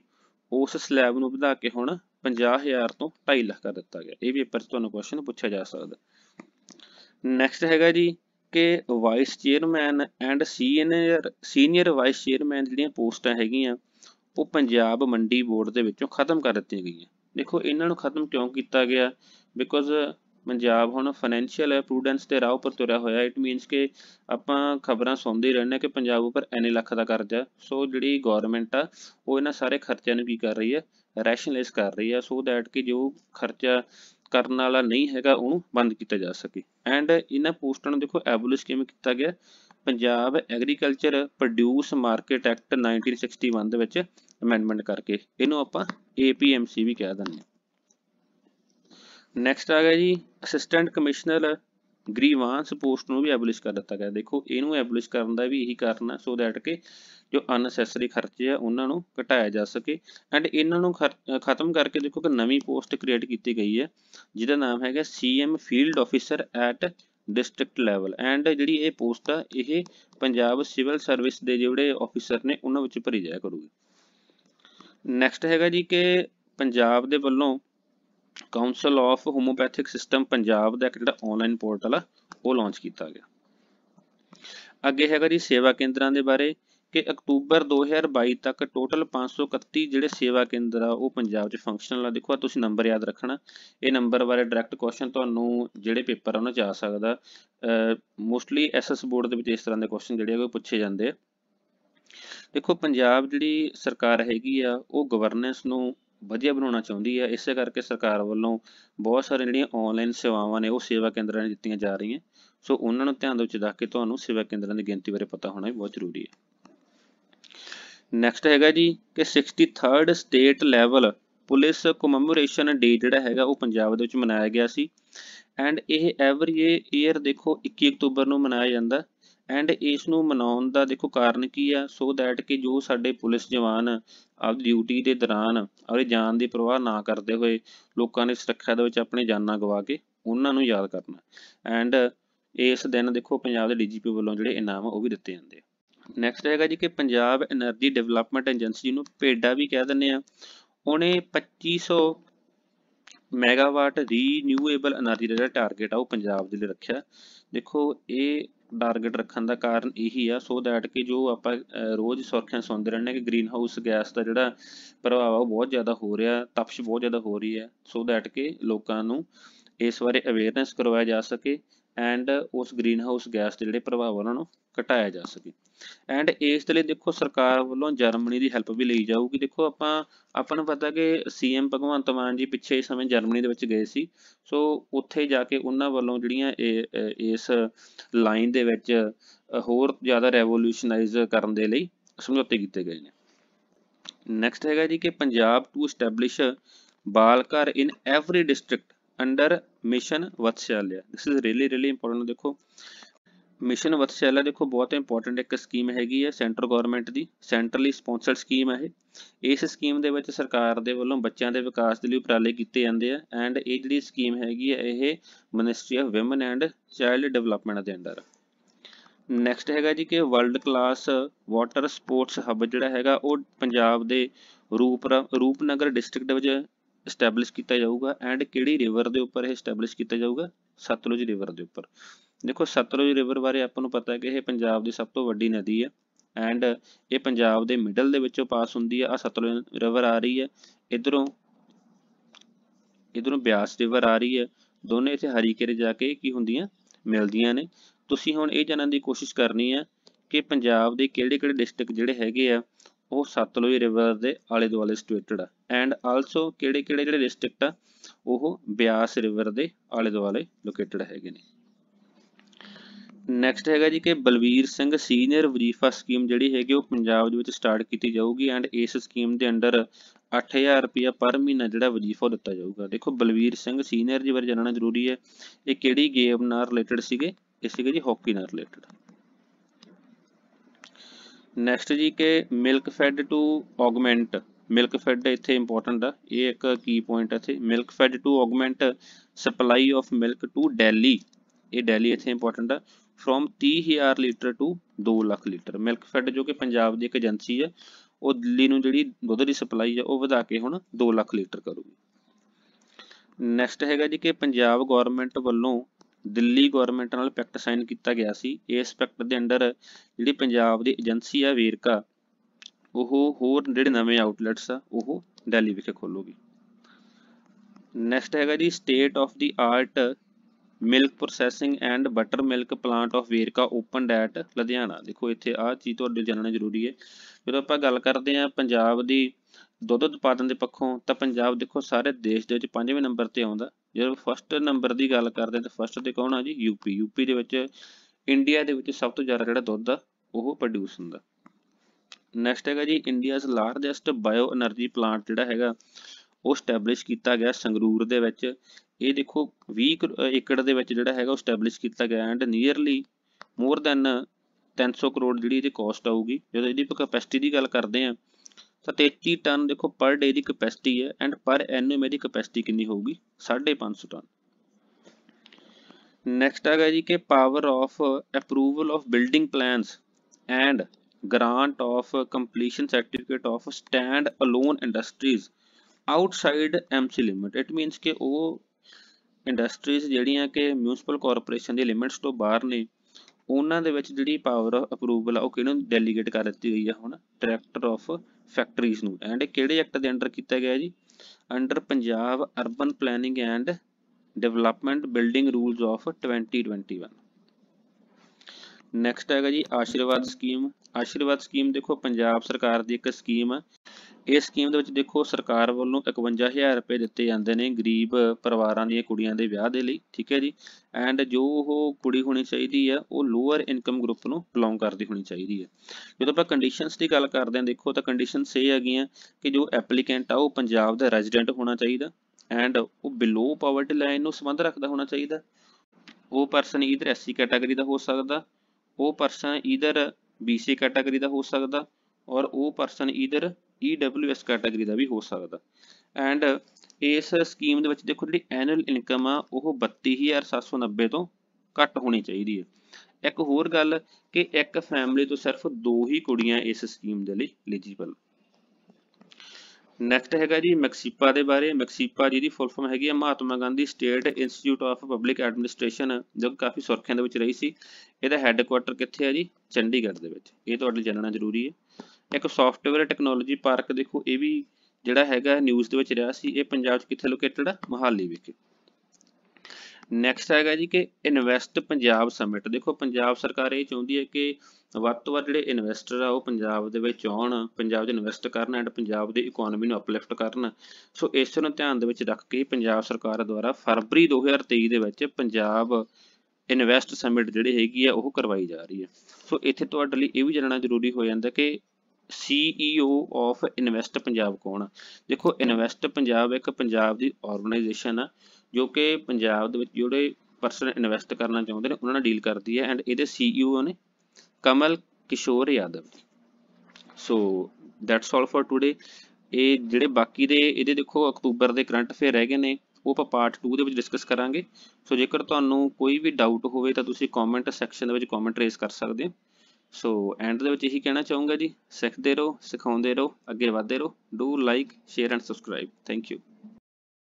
ਉਸ ਸਲੈਬ ਨੂੰ ਵਧਾ ਕੇ ਹੁਣ 50000 ਤੋਂ 2.5 ਲੱਖ ਕਰ ਦਿੱਤਾ ਗਿਆ ਇਹ ਵੀ ਪੇਪਰ 'ਚ ਤੁਹਾਨੂੰ ਕੁਐਸਚਨ ਪੁੱਛਿਆ ਜਾ ਸਕਦਾ ਨੈਕਸਟ ਹੈਗਾ ਜੀ ਕਿ vice chairman and senior senior vice chairman ਜਿਹੜੀਆਂ ਪੋਸਟਾਂ ਹੈਗੀਆਂ ਉਹ ਪੰਜਾਬ ਮੰਡੀ ਬੋਰਡ ਦੇ ਵਿੱਚੋਂ ਖਤਮ ਕਰ ਦਿੱਤੀਆਂ ਗਈਆਂ ਦੇਖੋ ਇਹਨਾਂ ਨੂੰ ਖਤਮ ਕਿਉਂ ਕੀਤਾ ਗਿਆ ਬਿਕੋਜ਼ ਪੰਜਾਬ ਹੁਣ ਫਾਈਨੈਂਸ਼ੀਅਲ ਹੈ ਪ੍ਰੂਡੈਂਸ ਤੇ ਰਾਹ ਉੱਪਰ ਤੁਰਿਆ ਹੋਇਆ ਇਟ ਮੀਨਸ ਕਿ ਆਪਾਂ ਖਬਰਾਂ ਸੁਣਦੇ ਰਹਿੰਦੇ ਕਿ ਪੰਜਾਬ ਉੱਪਰ ਐਨੇ ਲੱਖ ਦਾ ਕਰਜ਼ਾ ਸੋ ਜਿਹੜੀ ਗਵਰਨਮੈਂਟ ਆ ਉਹ ਇਹਨਾਂ ਸਾਰੇ ਖਰਚਿਆਂ ਨੂੰ ਕੀ ਕਰ ਰਹੀ ਹੈ ਰੈਸ਼ਨਲਾਈਜ਼ ਕਰ ਰਹੀ ਹੈ ਸੋ ਦੈਟ ਕਿ ਜੋ ਖਰਚਾ ਕਰਨ ਵਾਲਾ ਨਹੀਂ ਹੈਗਾ ਉਹਨੂੰ ਬੰਦ ਕੀਤਾ ਜਾ ਸਕੇ ਐਂਡ ਇਹਨਾਂ ਪੋਸਟਾਂ ਨੂੰ ਦੇਖੋ ਐਬੋਲਿਸ਼ ਕਿਵੇਂ ਕੀਤਾ ਗਿਆ Punjab agriculture produce market act 1961 ਦੇ ਵਿੱਚ ਅਮੈਂਡਮੈਂਟ ਕਰਕੇ ਇਹਨੂੰ ਆਪਾਂ APMC ਵੀ ਕਹਿ ਦਿੰਦੇ ਹਾਂ ਨੈਕਸਟ ਆ ਗਿਆ ਜੀ ਅਸਿਸਟੈਂਟ ਕਮਿਸ਼ਨਰ ਗ੍ਰੀਵਾਂਸ ਪੋਸਟ ਨੂੰ ਵੀ ਐਬਲਿਸ਼ ਕਰ ਦਿੱਤਾ ਗਿਆ ਦੇਖੋ ਇਹਨੂੰ ਐਬਲਿਸ਼ ਕਰਨ ਦਾ ਵੀ ਇਹੀ ਕਾਰਨ ਹੈ ਸੋ ਦੈਟ ਕਿ ਜੋ ਅਨਸੈਸਰੀ ਖਰਚੇ ਆ ਉਹਨਾਂ ਨੂੰ ਘਟਾਇਆ ਜਾ ਸਕੇ ਐਂਡ ਇਹਨਾਂ ਨੂੰ ਖਤਮ ਕਰਕੇ ਦੇਖੋ ਕਿ ਨਵੀਂ ਪੋਸਟ ਕ੍ਰੀਏਟ ਕੀਤੀ ਗਈ ਹੈ ਜਿਹਦਾ ਨਾਮ ਹੈਗਾ CM field officer at district level and ਜਿਹੜੀ ਇਹ ਪੋਸਟ ਆ ਇਹ ਪੰਜਾਬ ਸਿਵਲ ਸਰਵਿਸ ਦੇ ਜਿਹੜੇ ਆਫੀਸਰ ਨੇ ਉਹਨਾਂ ਵਿੱਚ ਭਰੀ ਜਾਇਆ ਕਰੂਗੀ ਨੈਕਸਟ ਹੈਗਾ ਜੀ ਕਿ ਪੰਜਾਬ ਦੇ ਵੱਲੋਂ council of homeopathic system Punjab ਦਾ ਜਿਹੜਾ ਆਨਲਾਈਨ ਪੋਰਟਲ ਆ ਉਹ ਲਾਂਚ ਕੀਤਾ ਗਿਆ ਅੱਗੇ ਹੈਗਾ ਜੀ ਸੇਵਾ ਕੇਂਦਰਾਂ ਦੇ ਬਾਰੇ ਕਿ ਅਕਤੂਬਰ 2022 ਤੱਕ ਟੋਟਲ 531 ਜਿਹੜੇ ਸੇਵਾ ਕੇਂਦਰ ਆ ਉਹ ਪੰਜਾਬ 'ਚ ਫੰਕਸ਼ਨਲ ਆ ਦੇਖੋ ਤੁਸੀਂ ਨੰਬਰ ਯਾਦ ਰੱਖਣਾ ਇਹ ਨੰਬਰ ਬਾਰੇ ਡਾਇਰੈਕਟ ਕੁਐਸਚਨ ਤੁਹਾਨੂੰ ਜਿਹੜੇ ਪੇਪਰ ਉਹਨਾਂ 'ਚ ਆ ਸਕਦਾ ਮੋਸਟਲੀ ਐਸਐਸ ਬੋਰਡ ਦੇ ਵਿੱਚ ਇਸ ਤਰ੍ਹਾਂ ਦੇ ਕੁਐਸਚਨ ਜਿਹੜੇ ਆ ਉਹ ਪੁੱਛੇ ਜਾਂਦੇ ਆ ਦੇਖੋ ਪੰਜਾਬ ਜਿਹੜੀ ਸਰਕਾਰ ਹੈਗੀ ਆ ਉਹ ਗਵਰਨੈਂਸ ਨੂੰ ਵਧੀਆ ਬਣਾਉਣਾ ਚਾਹੁੰਦੀ ਹੈ ਇਸੇ ਕਰਕੇ ਸਰਕਾਰ ਵੱਲੋਂ ਬਹੁਤ ਸਾਰੇ ਜਿਹੜੀਆਂ ਆਨਲਾਈਨ ਸੇਵਾਵਾਂ ਨੇ ਉਹ ਸੇਵਾ ਕੇਂਦਰਾਂ ਨੇ ਦਿੱਤੀਆਂ ਜਾ ਰਹੀਆਂ ਸੋ ਉਹਨਾਂ ਨੂੰ ਧਿਆਨ ਦੇ ਵਿੱਚ ਰੱਖ ਕੇ ਤੁਹਾਨੂੰ ਸੇਵਾ ਕੇਂਦਰਾਂ ਦੀ ਗਿਣਤੀ ਬਾਰੇ ਪਤਾ ਹੋਣਾ ਵੀ ਬਹੁਤ ਜ਼ਰੂਰੀ ਹੈ ਨੈਕਸਟ ਹੈਗਾ ਜੀ ਕਿ 63rd state level police commemoration day ਜਿਹੜਾ ਹੈਗਾ ਉਹ ਪੰਜਾਬ ਦੇ ਵਿੱਚ ਮਨਾਇਆ ਗਿਆ ਸੀ ਐਂਡ ਇਹ ਐਵਰੀ ਏਅਰ ਦੇਖੋ 21 ਅਕਤੂਬਰ ਨੂੰ ਮਨਾਇਆ ਜਾਂਦਾ ਐਂਡ ਇਸ ਨੂੰ ਮਨਾਉਣ ਦਾ ਦੇਖੋ ਕਾਰਨ ਕੀ ਆ ਸੋ ਦੈਟ ਕਿ ਜੋ ਸਾਡੇ ਪੁਲਿਸ ਜਵਾਨ ਆਪ ਡਿਊਟੀ ਦੇ ਦੌਰਾਨ ਆਪਣੀ ਜਾਨ ਦੀ ਪਰਵਾਹ ਨਾ ਕਰਦੇ ਹੋਏ ਲੋਕਾਂ ਦੀ ਸੁਰੱਖਿਆ ਦੇ ਵਿੱਚ ਆਪਣੀ ਜਾਨਾਂ ਗਵਾ ਕੇ ਉਹਨਾਂ ਨੂੰ ਯਾਦ ਕਰਨਾ ਐਂਡ ਇਸ ਦਿਨ ਦੇਖੋ ਪੰਜਾਬ ਦੇ ਡੀਜੀਪੀ ਵੱਲੋਂ ਜਿਹੜੇ ਇਨਾਮ ਉਹ ਵੀ ਦਿੱਤੇ ਜਾਂਦੇ ਆ ਨੈਕਸਟ ਹੈਗਾ ਜੀ ਕਿ ਪੰਜਾਬ એનર્ਜੀ ਡਿਵੈਲਪਮੈਂਟ ਏਜੰਸੀ ਨੂੰ ਪੇਡਾ ਵੀ ਕਹਿ ਦਿੰਦੇ ਆ ਉਹਨੇ 2500 ਮੈਗਾਵਾਟ ਰੀਨਿਊਏਬਲ એનર્ਜੀ ਦਾ ਟਾਰਗੇਟ ਆ ਉਹ ਪੰਜਾਬ ਦੇ ਲਈ ਰੱਖਿਆ ਦੇਖੋ ਇਹ ਟਾਰਗੇਟ ਰੱਖਣ ਦਾ ਕਾਰਨ ਇਹੀ ਆ ਸੋ ਦੈਟ ਕਿ ਜੋ ਆਪਾਂ ਰੋਜ਼ ਸੁਰਖੀਆਂ ਸੁਣਦੇ ਰਹਿੰਦੇ ਕਿ ਗ੍ਰੀਨ ਹਾਊਸ ਗੈਸ ਦਾ ਜਿਹੜਾ ਪ੍ਰਭਾਵ ਆ ਉਹ ਬਹੁਤ ਜ਼ਿਆਦਾ ਹੋ ਰਿਹਾ ਤਪਸ਼ ਬਹੁਤ ਜ਼ਿਆਦਾ ਹੋ ਰਹੀ ਹੈ ਸੋ ਦੈਟ ਕਿ ਲੋਕਾਂ ਨੂੰ ਇਸ ਬਾਰੇ ਅਵੇਅਰਨੈਸ ਕਰਵਾਇਆ ਜਾ ਸਕੇ ਐਂਡ ਉਸ ਗ੍ਰੀਨ ਹਾਊਸ ਗੈਸ ਦੇ ਜਿਹੜੇ ਪ੍ਰਭਾਵ ਉਹਨਾਂ ਨੂੰ ਘਟਾਇਆ ਜਾ ਸਕੇ ਐਂਡ ਇਸ ਦੇ ਲਈ ਦੇਖੋ ਸਰਕਾਰ ਵੱਲੋਂ ਜਰਮਨੀ ਦੀ ਹੈਲਪ ਵੀ ਲਈ ਜਾਊਗੀ ਦੇਖੋ ਆਪਾਂ ਆਪਾਂ ਨੂੰ ਪਤਾ ਕਿ ਸੀਐਮ ਭਗਵੰਤ ਮਾਨ ਜੀ ਪਿੱਛੇ ਸਮੇਂ ਜਰਮਨੀ ਦੇ ਵਿੱਚ ਗਏ ਸੀ ਸੋ ਉੱਥੇ ਜਾ ਕੇ ਉਹਨਾਂ ਵੱਲੋਂ ਜਿਹੜੀਆਂ ਇਸ ਲਾਈਨ ਦੇ ਵਿੱਚ ਹੋਰ ਜ਼ਿਆਦਾ ਰੈਵੋਲੂਸ਼ਨਾਈਜ਼ ਕਰਨ ਦੇ ਲਈ ਸਮਝੌਤੇ ਕੀਤੇ ਗਏ ਨੇ ਨੈਕਸਟ ਹੈਗਾ ਜੀ ਕਿ Punjab to establish Bal Ghar in every district under mission Vatsalya this is really really important ਦੇਖੋ ਮਿਸ਼ਨ ਵਤਸ਼ਾਲਿਆ ਦੇਖੋ ਬਹੁਤ ਇੰਪੋਰਟੈਂਟ ਇੱਕ ਸਕੀਮ ਹੈਗੀ ਹੈ ਸੈਂਟਰ ਗਵਰਨਮੈਂਟ ਦੀ ਸੈਂਟਰਲੀ ਸਪਾਂਸਰਡ ਸਕੀਮ ਹੈ ਇਹ ਇਸ ਸਕੀਮ ਦੇ ਵਿੱਚ ਸਰਕਾਰ ਦੇ ਵੱਲੋਂ ਬੱਚਿਆਂ ਦੇ ਵਿਕਾਸ ਦੇ ਲਈ ਉਪਰਾਲੇ ਕੀਤੇ ਜਾਂਦੇ ਆ ਐਂਡ ਇਹ ਜਿਹੜੀ ਸਕੀਮ ਹੈਗੀ ਹੈ ਇਹ ministry of women and child development ਦੇ ਅੰਡਰ ਨੈਕਸਟ ਹੈਗਾ ਜੀ ਕਿ world class water sports hub ਜਿਹੜਾ ਹੈਗਾ ਉਹ ਪੰਜਾਬ ਦੇ ਰੂਪ ਰੂਪਨਗਰ ਡਿਸਟ੍ਰਿਕਟ ਵਿੱਚ ਐਸਟੈਬਲਿਸ਼ ਕੀਤਾ ਜਾਊਗਾ ਐਂਡ ਕਿਹੜੀ ਰਿਵਰ ਦੇ ਉੱਪਰ ਇਹ ਸਟੈਬਲਿਸ਼ ਕੀਤਾ ਜਾਊਗਾ ਸਤਲੁਜ ਰਿਵਰ ਦੇ ਉੱਪਰ ਦੇਖੋ ਸਤਲੁਜ ਰਿਵਰ ਬਾਰੇ ਆਪਾਂ ਨੂੰ ਪਤਾ ਹੈ ਕਿ ਇਹ ਪੰਜਾਬ ਦੀ ਸਭ ਤੋਂ ਵੱਡੀ ਨਦੀ ਹੈ ਐਂਡ ਇਹ ਪੰਜਾਬ ਦੇ ਮਿਡਲ ਦੇ ਵਿੱਚੋਂ ਪਾਸ ਹੁੰਦੀ ਹੈ ਆ ਸਤਲੁਜ ਰਿਵਰ ਆ ਰਹੀ ਹੈ ਇਧਰੋਂ ਇਧਰੋਂ ਬਿਆਸ ਰਿਵਰ ਆ ਰਹੀ ਹੈ ਦੋਨੇ ਇੱਥੇ ਹਰੀਕੇਰੇ ਜਾ ਕੇ ਕੀ ਹੁੰਦੀਆਂ ਮਿਲਦੀਆਂ ਨੇ ਤੁਸੀਂ ਹੁਣ ਇਹ ਜਾਣਨ ਦੀ ਕੋਸ਼ਿਸ਼ ਕਰਨੀ ਹੈ ਕਿ ਪੰਜਾਬ ਦੇ ਕਿਹੜੇ-ਕਿਹੜੇ ਡਿਸਟ੍ਰਿਕਟ ਜਿਹੜੇ ਹੈਗੇ ਆ ਉਹ ਸਤਲੁਜ ਰਿਵਰ ਦੇ ਆਲੇ ਦੁਆਲੇ ਸਿਚੁਏਟਡ ਆ ਐਂਡ ਆਲਸੋ ਕਿਹੜੇ ਕਿਹੜੇ ਜਿਹੜੇ ਡਿਸਟ੍ਰਿਕਟ ਆ ਉਹ ਬਿਆਸ ਰਿਵਰ ਦੇ ਆਲੇ ਦੁਆਲੇ ਲੋਕੇਟਡ ਹੈਗੇ ਨੇ ਨੈਕਸਟ ਹੈਗਾ ਜੀ ਕਿ ਬਲਵੀਰ ਸਿੰਘ ਸੀਨੀਅਰ ਵਜ਼ੀਫਾ ਸਕੀਮ ਜਿਹੜੀ ਹੈਗੀ ਉਹ ਪੰਜਾਬ ਦੇ ਵਿੱਚ ਸਟਾਰਟ ਕੀਤੀ ਜਾਊਗੀ ਐਂਡ ਇਸ ਸਕੀਮ ਦੇ ਅੰਡਰ 8000 ਰੁਪਿਆ ਪਰ ਮਹੀਨਾ ਜਿਹੜਾ ਵਜ਼ੀਫਾ ਦਿੱਤਾ ਜਾਊਗਾ ਦੇਖੋ ਬਲਵੀਰ ਸਿੰਘ ਸੀਨੀਅਰ ਜੀ ਬਾਰੇ ਜਾਣਨਾ ਜ਼ਰੂਰੀ ਹੈ ਇਹ ਕਿਹੜੀ ਗੇਮ ਨਾਲ ਰਿਲੇਟਡ ਸੀਗੇ ਇਹ ਸੀਗੇ ਜੀ ਹਾਕੀ ਨਾਲ ਰਿਲੇਟਡ ਨੈਕਸਟ ਜੀ ਕਿ Milkfed to augment Milkfed ਇੱਥੇ ਇੰਪੋਰਟੈਂਟ ਆ ਇਹ ਇੱਕ ਕੀ ਪੁਆਇੰਟ ਹੈ ਇੱਥੇ Milkfed to augment supply of milk to Delhi ਇਹ ਦਿੱਲੀ ਇੱਥੇ ਇੰਪੋਰਟੈਂਟ ਆ from 30000 litre to 2 lakh litre Milkfed ਜੋ ਕਿ ਪੰਜਾਬ ਦੀ ਇੱਕ ਏਜੰਸੀ ਹੈ ਉਹ ਦਿੱਲੀ ਨੂੰ ਜਿਹੜੀ ਦੁੱਧ ਦੀ ਸਪਲਾਈ ਹੈ ਉਹ ਵਧਾ ਕੇ ਹੁਣ 2 ਲੱਖ ਲੀਟਰ ਕਰੂਗੀ ਨੈਕਸਟ ਹੈਗਾ ਜੀ ਕਿ ਪੰਜਾਬ ਗਵਰਨਮੈਂਟ ਵੱਲੋਂ ਦਿੱਲੀ ਗਵਰਨਮੈਂਟ ਨਾਲ ਪੈਕਟ ਸਾਈਨ ਕੀਤਾ ਗਿਆ ਸੀ ਇਸ ਪੈਕਟ ਦੇ ਅੰਡਰ ਜਿਹੜੀ ਪੰਜਾਬ ਦੀ ਏਜੰਸੀ ਆ ਵੇਰਕਾ ਉਹ ਹੋਰ ਜਿਹੜੇ ਨਵੇਂ ਆਊਟਲੈਟਸ ਆ ਉਹ ਦਿੱਲੀ ਵਿਖੇ ਖੋਲੂਗੀ ਨੈਕਸਟ ਹੈਗਾ ਜੀ state of the art milk processing and butter milk plant of Verka opened at Ludhiana ਦੇਖੋ ਇੱਥੇ ਆ ਚੀਜ਼ ਤੁਹਾਡੇ ਜਾਣਨਾ ਜ਼ਰੂਰੀ ਹੈ ਜਦੋਂ ਆਪਾਂ ਗੱਲ ਕਰਦੇ ਆ ਪੰਜਾਬ ਦੀ ਦੁੱਧ ਉਤਪਾਦਨ ਦੇ ਪੱਖੋਂ ਤਾਂ ਪੰਜਾਬ ਦੇਖੋ ਸਾਰੇ ਦੇਸ਼ ਦੇ ਵਿੱਚ ਪੰਜਵੇਂ ਨੰਬਰ ਤੇ ਆਉਂਦਾ ਜਦੋਂ ਫਸਟ ਨੰਬਰ ਦੀ ਗੱਲ ਕਰਦੇ ਤਾਂ ਫਸਟ ਤੇ ਕੌਣ ਆ ਜੀ ਯੂਪੀ ਯੂਪੀ ਦੇ ਵਿੱਚ ਇੰਡੀਆ ਦੇ ਵਿੱਚ ਸਭ ਤੋਂ ਜ਼ਿਆਦਾ ਜਿਹੜਾ ਦੁੱਧ ਆ ਉਹ ਪ੍ਰੋਡਿਊਸ ਹੁੰਦਾ ਨੈਕਸਟ ਹੈਗਾ ਜੀ India's largest bio energy plant ਜਿਹੜਾ ਹੈਗਾ ਉਹ ਸਟੈਬਲਿਸ਼ ਕੀਤਾ ਗਿਆ ਸੰਗਰੂਰ ਦੇ ਵਿੱਚ ਇਹ ਦੇਖੋ 20 ਏਕੜ ਦੇ ਵਿੱਚ ਜਿਹੜਾ ਹੈਗਾ ਉਹ ਸਟੈਬਲਿਸ਼ ਕੀਤਾ ਗਿਆ and nearly more than 300 crore ਜਿਹੜੀ ਇਹਦੀ ਕਾਸਟ ਆਊਗੀ ਜਦੋਂ ਇਹਦੀ ਕੈਪੈਸਿਟੀ ਦੀ ਗੱਲ ਕਰਦੇ ਆ 27 ਟਨ ਦੇਖੋ ਪਰ ਡੇ ਦੀ ਕਪੈਸਿਟੀ ਹੈ ਐਂਡ ਪਰ ਐਨੂਅਮ ਇਹਦੀ ਕਪੈਸਿਟੀ ਕਿੰਨੀ ਹੋਊਗੀ 550 ਟਨ ਨੈਕਸਟ ਹੈਗਾ ਜੀ ਕਿ power of approval of building plans and grant of completion certificate of stand alone industries outside MC limit it means ਕਿ ਉਹ ਇੰਡਸਟਰੀਜ਼ ਜਿਹੜੀਆਂ ਕਿ ਮਿਊਨਿਸਪਲ ਕਾਰਪੋਰੇਸ਼ਨ ਦੇ ਲਿਮਿਟਸ ਤੋਂ ਬਾਹਰ ਨੇ ਉਹਨਾਂ ਦੇ ਵਿੱਚ ਜਿਹੜੀ ਪਾਵਰ ਅਪਰੂਵਲ ਆ ਉਹ ਕਿਹਨੂੰ ਡੈਲੀਗੇਟ ਕਰ ਦਿੱਤੀ ਗਈ ਆ ਹੁਣ ਡਾਇਰੈਕਟਰ ਆਫ ਫੈਕਟਰੀਜ਼ ਨੂੰ ਐਂਡ ਇਹ ਕਿਹੜੇ ਐਕਟ ਦੇ ਅੰਡਰ ਕੀਤਾ ਗਿਆ ਜੀ under Punjab urban planning and development building rules of 2021 next ਹੈਗਾ ਜੀ ਆਸ਼ੀਰਵਾਦ ਸਕੀਮ ਆਸ਼ੀਰਵਾਦ ਸਕੀਮ ਦੇਖੋ ਪੰਜਾਬ ਸਰਕਾਰ ਦੀ ਇੱਕ ਸਕੀਮ ਹੈ ਇਸ ਸਕੀਮ ਦੇ ਵਿੱਚ ਦੇਖੋ ਸਰਕਾਰ ਵੱਲੋਂ 51000 ਰੁਪਏ ਦਿੱਤੇ ਜਾਂਦੇ ਨੇ ਗਰੀਬ ਪਰਿਵਾਰਾਂ ਦੀਆਂ ਕੁੜੀਆਂ ਦੇ ਵਿਆਹ ਦੇ ਲਈ ਠੀਕ ਹੈ ਜੀ ਐਂਡ ਜੋ ਉਹ ਕੁੜੀ ਹੋਣੀ ਚਾਹੀਦੀ ਹੈ ਉਹ ਲੋਅਰ ਇਨਕਮ ਗਰੁੱਪ ਨੂੰ ਬਿਲੋਂਗ ਕਰਦੀ ਹੋਣੀ ਚਾਹੀਦੀ ਹੈ ਜਦੋਂ ਆਪਾਂ ਕੰਡੀਸ਼ਨਸ ਦੀ ਗੱਲ ਕਰਦੇ ਹਾਂ ਦੇਖੋ ਤਾਂ ਕੰਡੀਸ਼ਨਸ ਇਹ ਹੈਗੀਆਂ ਕਿ ਜੋ ਐਪਲੀਕੈਂਟ ਆ ਉਹ ਪੰਜਾਬ ਦਾ ਰੈਜ਼ੀਡੈਂਟ ਹੋਣਾ ਚਾਹੀਦਾ ਐਂਡ ਉਹ ਬਿਲੋ ਪਾਵਰਟੀ ਲਾਈਨ ਨੂੰ ਸੰਬੰਧ ਰੱਖਦਾ ਹੋਣਾ ਚਾਹੀਦਾ ਉਹ ਪਰਸਨ ਈਦਰ ਐਸਸੀ ਕੈਟਾਗਰੀ ਦਾ ਹੋ ਸਕਦਾ ਉਹ ਪਰਸਨ ਈਦਰ ਬੀਸੀ ਕੈਟਾਗਰੀ ਦਾ ਹੋ ਸਕਦਾ ਔਰ ਉਹ ਪਰਸਨ ਈਦਰ EWS ਕੈਟਾਗਰੀ ਦਾ ਵੀ ਹੋ ਸਕਦਾ ਐਂਡ ਇਸ ਸਕੀਮ ਦੇ ਵਿੱਚ ਦੇਖੋ ਜਿਹੜੀ ਐਨੂਅਲ ਇਨਕਮ ਆ ਉਹ 32790 ਤੋਂ ਘੱਟ ਹੋਣੀ ਚਾਹੀਦੀ ਹੈ ਇੱਕ ਹੋਰ ਗੱਲ ਕਿ ਇੱਕ ਫੈਮਿਲੀ ਤੋਂ ਸਿਰਫ ਦੋ ਹੀ ਕੁੜੀਆਂ ਇਸ ਸਕੀਮ ਦੇ ਲਈ ਐਲੀਜੀਬਲ ਨੈਕਸਟ ਹੈਗਾ ਜੀ ਮੈਕਸੀਪਾ ਦੇ ਬਾਰੇ ਮੈਕਸੀਪਾ ਜਿਹਦੀ ਫੁੱਲ ਫਾਰਮ ਹੈਗੀ ਹੈ Mahatma Gandhi state institute of public administration ਜੋ ਕਾਫੀ ਸੁਰਖੀਆਂ ਦੇ ਵਿੱਚ ਰਹੀ ਸੀ ਇਹਦਾ ਹੈੱਡਕੁਆਰਟਰ ਕਿੱਥੇ ਹੈ ਜੀ ਚੰਡੀਗੜ੍ਹ ਦੇ ਵਿੱਚ ਇਹ ਤੁਹਾਡੇ ਲਈ ਜਾਣਨਾ ਜ਼ਰੂਰੀ ਹੈ ਇੱਕ ਸੌਫਟਵੇਅਰ ਟੈਕਨੋਲੋਜੀ ਪਾਰਕ ਦੇਖੋ ਇਹ ਵੀ ਜਿਹੜਾ ਹੈਗਾ ਨਿਊਜ਼ ਦੇ ਵਿੱਚ ਰਿਹਾ ਸੀ ਇਹ ਪੰਜਾਬ 'ਚ ਕਿੱਥੇ ਲੋਕੇਟਡ ਆ ਮਹਾਲੀ ਵਿਖੇ ਨੈਕਸਟ ਹੈਗਾ ਜੀ ਕਿ ਇਨਵੈਸਟ ਪੰਜਾਬ ਸਮਿਟ ਦੇਖੋ ਪੰਜਾਬ ਸਰਕਾਰ ਇਹ ਚਾਹੁੰਦੀ ਹੈ ਕਿ ਵੱਧ ਤੋਂ ਵੱਧ ਜਿਹੜੇ ਇਨਵੈਸਟਰ ਆ ਉਹ ਪੰਜਾਬ ਦੇ ਵਿੱਚ ਆਉਣ ਪੰਜਾਬ 'ਚ ਇਨਵੈਸਟ ਕਰਨ ਐਂਡ ਪੰਜਾਬ ਦੀ ਇਕਨੋਮੀ ਨੂੰ ਅਪਲਿਫਟ ਕਰਨ ਸੋ ਇਸ ਨੂੰ ਧਿਆਨ ਦੇ ਵਿੱਚ ਰੱਖ ਕੇ ਪੰਜਾਬ ਸਰਕਾਰ ਦੁਆਰਾ ਫਰਵਰੀ 2023 ਦੇ ਵਿੱਚ ਪੰਜਾਬ ਇਨਵੈਸਟ ਸਮਿਟ ਜਿਹੜੀ ਹੈਗੀ ਆ ਉਹ ਕਰਵਾਈ ਜਾ ਰਹੀ ਹੈ ਸੋ ਇੱਥੇ ਤੁਹਾਡੇ ਲਈ ਇਹ ਵੀ ਜਾਣਨਾ ਜ਼ਰੂਰੀ ਹੋ ਜਾਂਦਾ ਕਿ ਸੀਈਓ ਆਫ ਇਨਵੈਸਟ ਪੰਜਾਬ ਕੌਣ ਆ ਦੇਖੋ ਇਨਵੈਸਟ ਪੰਜਾਬ ਇੱਕ ਪੰਜਾਬ ਦੀ ਆਰਗੇਨਾਈਜੇਸ਼ਨ ਆ ਜੋ ਕਿ ਪੰਜਾਬ ਦੇ ਵਿੱਚ ਜਿਹੜੇ ਪਰਸਨ ਇਨਵੈਸਟ ਕਰਨਾ ਚਾਹੁੰਦੇ ਨੇ ਉਹਨਾਂ ਨਾਲ ਡੀਲ ਕਰਦੀ ਹੈ ਐਂਡ ਇਹਦੇ ਸੀਈਓ e ਨੇ Kamal Kishore Yadav so that's all for today ਇਹ ਜਿਹੜੇ ਬਾਕੀ ਦੇ ਇਹਦੇ ਦੇਖੋ ਅਕਤੂਬਰ ਦੇ ਕਰੰਟ ਅਫੇਅਰ ਰਹਿ ਗਏ ਨੇ ਉਹ ਆਪਾਂ ਪਾਰਟ 2 ਦੇ ਵਿੱਚ ਡਿਸਕਸ ਕਰਾਂਗੇ ਸੋ ਜੇਕਰ ਤੁਹਾਨੂੰ ਕੋਈ ਵੀ ਡਾਊਟ ਹੋਵੇ ਤਾਂ ਤੁਸੀਂ ਕਮੈਂਟ ਸੈਕਸ਼ਨ ਦੇ ਵਿੱਚ ਕਮੈਂਟ ਰੇਜ਼ ਕਰ ਸਕਦੇ ਹੋ ਸੋ ਐਂਡ ਦੇ ਵਿੱਚ ਇਹੀ ਕਹਿਣਾ ਚਾਹੂੰਗਾ ਜੀ ਸਿੱਖਦੇ ਰਹੋ ਸਿਖਾਉਂਦੇ ਰਹੋ ਅੱਗੇ ਵਧਦੇ ਰਹੋ do like share and subscribe thank you